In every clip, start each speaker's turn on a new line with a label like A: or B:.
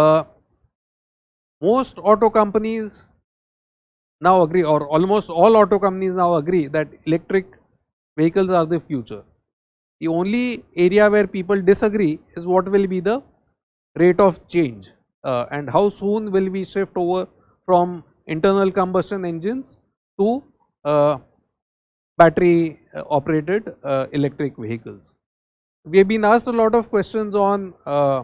A: Uh, most auto companies now agree or almost all auto companies now agree that electric vehicles are the future. The only area where people disagree is what will be the rate of change uh, and how soon will we shift over from internal combustion engines to uh, battery uh, operated uh, electric vehicles. We have been asked a lot of questions on uh,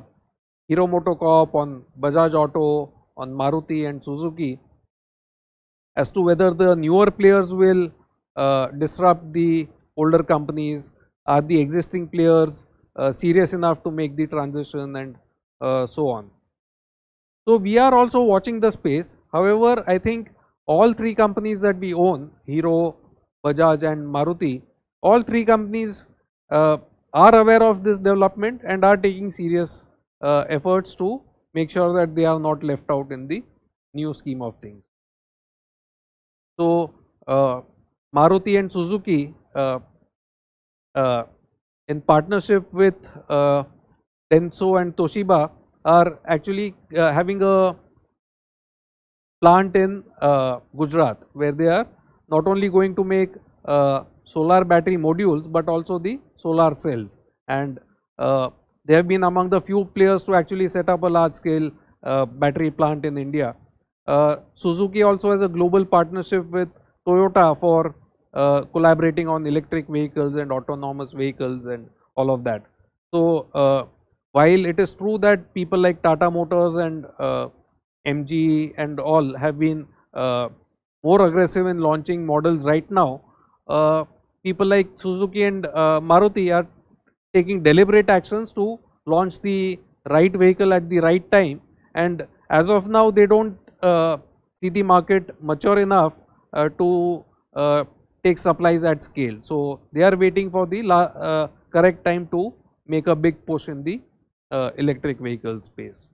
A: Hiromoto Corp, on Bajaj Auto, on Maruti and Suzuki as to whether the newer players will uh, disrupt the older companies, are the existing players uh, serious enough to make the transition and uh, so on. So, we are also watching the space. However, I think all three companies that we own, Hero, Bajaj and Maruti, all three companies uh, are aware of this development and are taking serious uh, efforts to make sure that they are not left out in the new scheme of things. So, uh, Maruti and Suzuki uh, uh in partnership with uh, Denso and Toshiba are actually uh, having a plant in uh, Gujarat where they are not only going to make solar battery modules but also the solar cells and they have been among the few players to actually set up a large scale uh, battery plant in India. Uh, Suzuki also has a global partnership with Toyota for uh, collaborating on electric vehicles and autonomous vehicles and all of that. So, uh, while it is true that people like Tata Motors and uh, MG and all have been uh, more aggressive in launching models right now, people like Suzuki and Maruti are taking deliberate actions to launch the right vehicle at the right time and as of now they don't uh, see the market mature enough uh, to uh, take supplies at scale. So, they are waiting for the uh, correct time to make a big push in the uh, electric vehicle space.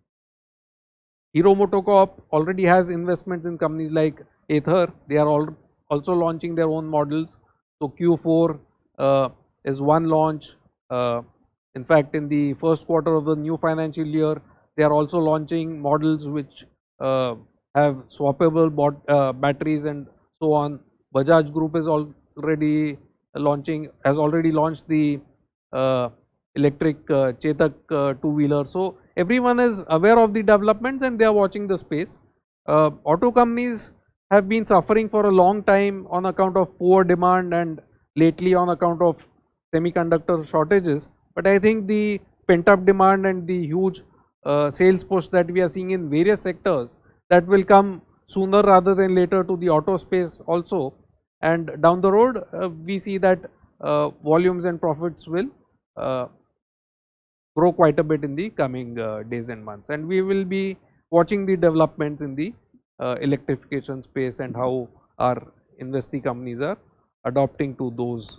A: Hero MotoCorp already has investments in companies like ether they are all also launching their own models. So, Q4 uh, is one launch, uh, in fact, in the first quarter of the new financial year, they are also launching models which uh, have swappable bot, uh, batteries and so on. Bajaj Group is already launching, has already launched the electric uh, Chetak uh, two-wheeler. So everyone is aware of the developments and they are watching the space. Uh, auto companies have been suffering for a long time on account of poor demand and lately on account of semiconductor shortages, but I think the pent-up demand and the huge uh, sales push that we are seeing in various sectors that will come sooner rather than later to the auto space also and down the road uh, we see that uh, volumes and profits will uh, grow quite a bit in the coming uh, days and months and we will be watching the developments in the uh, electrification space and how our investee companies are adopting to those